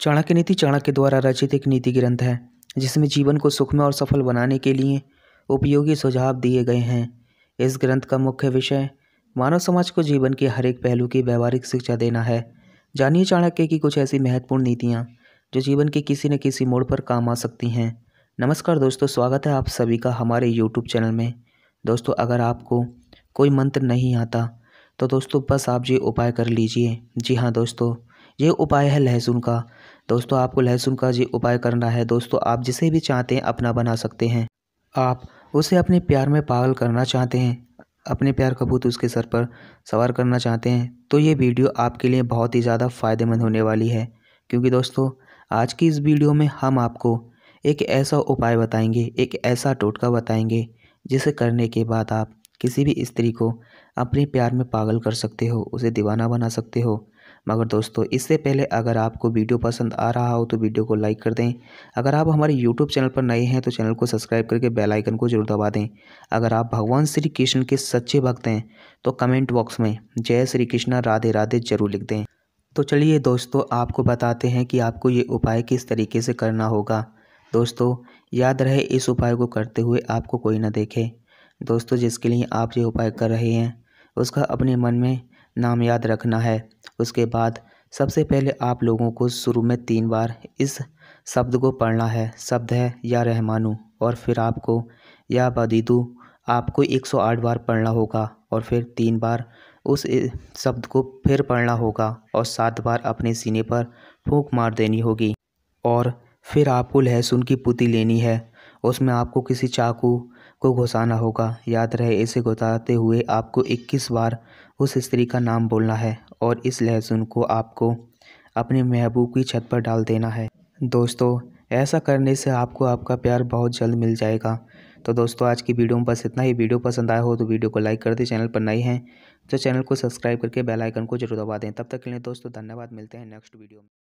चाणक्य नीति चाणक्य द्वारा रचित एक नीति ग्रंथ है जिसमें जीवन को सुखमय और सफल बनाने के लिए उपयोगी सुझाव दिए गए हैं इस ग्रंथ का मुख्य विषय मानव समाज को जीवन के हर एक पहलू की व्यवहारिक शिक्षा देना है जानिए चाणक्य की कुछ ऐसी महत्वपूर्ण नीतियाँ जो जीवन के किसी न किसी मोड़ पर काम आ सकती हैं नमस्कार दोस्तों स्वागत है आप सभी का हमारे यूट्यूब चैनल में दोस्तों अगर आपको कोई मंत्र नहीं आता तो दोस्तों बस आप ये उपाय कर लीजिए जी हाँ दोस्तों ये उपाय है लहसुन का दोस्तों आपको लहसुन का ये उपाय करना है दोस्तों आप जिसे भी चाहते हैं अपना बना सकते हैं आप उसे अपने प्यार में पागल करना चाहते हैं अपने प्यार कबूत उसके सर पर सवार करना चाहते हैं तो ये वीडियो आपके लिए बहुत ही ज़्यादा फ़ायदेमंद होने वाली है क्योंकि दोस्तों आज की इस वीडियो में हम आपको एक ऐसा उपाय बताएंगे एक ऐसा टोटका बताएंगे जिसे करने के बाद आप किसी भी स्त्री को अपने प्यार में पागल कर सकते हो उसे दीवाना बना सकते हो मगर दोस्तों इससे पहले अगर आपको वीडियो पसंद आ रहा हो तो वीडियो को लाइक कर दें अगर आप हमारे यूट्यूब चैनल पर नए हैं तो चैनल को सब्सक्राइब करके बेलाइकन को जरूर दबा दें अगर आप भगवान श्री कृष्ण के सच्चे भक्त हैं तो कमेंट बॉक्स में जय श्री कृष्णा राधे राधे जरूर लिख दें तो चलिए दोस्तों आपको बताते हैं कि आपको ये उपाय किस तरीके से करना होगा दोस्तों याद रहे इस उपाय को करते हुए आपको कोई ना देखे दोस्तों जिसके लिए आप ये उपाय कर रहे हैं उसका अपने मन में नाम याद रखना है उसके बाद सबसे पहले आप लोगों को शुरू में तीन बार इस शब्द को पढ़ना है शब्द है या रहमानु और फिर आपको या बदीदू आपको 108 बार पढ़ना होगा और फिर तीन बार उस शब्द को फिर पढ़ना होगा और सात बार अपने सीने पर फूंक मार देनी होगी और फिर आपको लहसुन की पुती लेनी है उसमें आपको किसी चाकू को घुसाना होगा याद रहे इसे घुसाते हुए आपको 21 बार उस स्त्री का नाम बोलना है और इस लहसुन को आपको अपने महबूब की छत पर डाल देना है दोस्तों ऐसा करने से आपको आपका प्यार बहुत जल्द मिल जाएगा तो दोस्तों आज की वीडियो में बस इतना ही वीडियो पसंद आया हो तो वीडियो को लाइक कर दें चैनल पर नए हैं तो चैनल को सब्सक्राइब करके बेल आइकन को जरूर दबा दें तब तक के लिए दोस्तों धन्यवाद मिलते हैं नेक्स्ट वीडियो में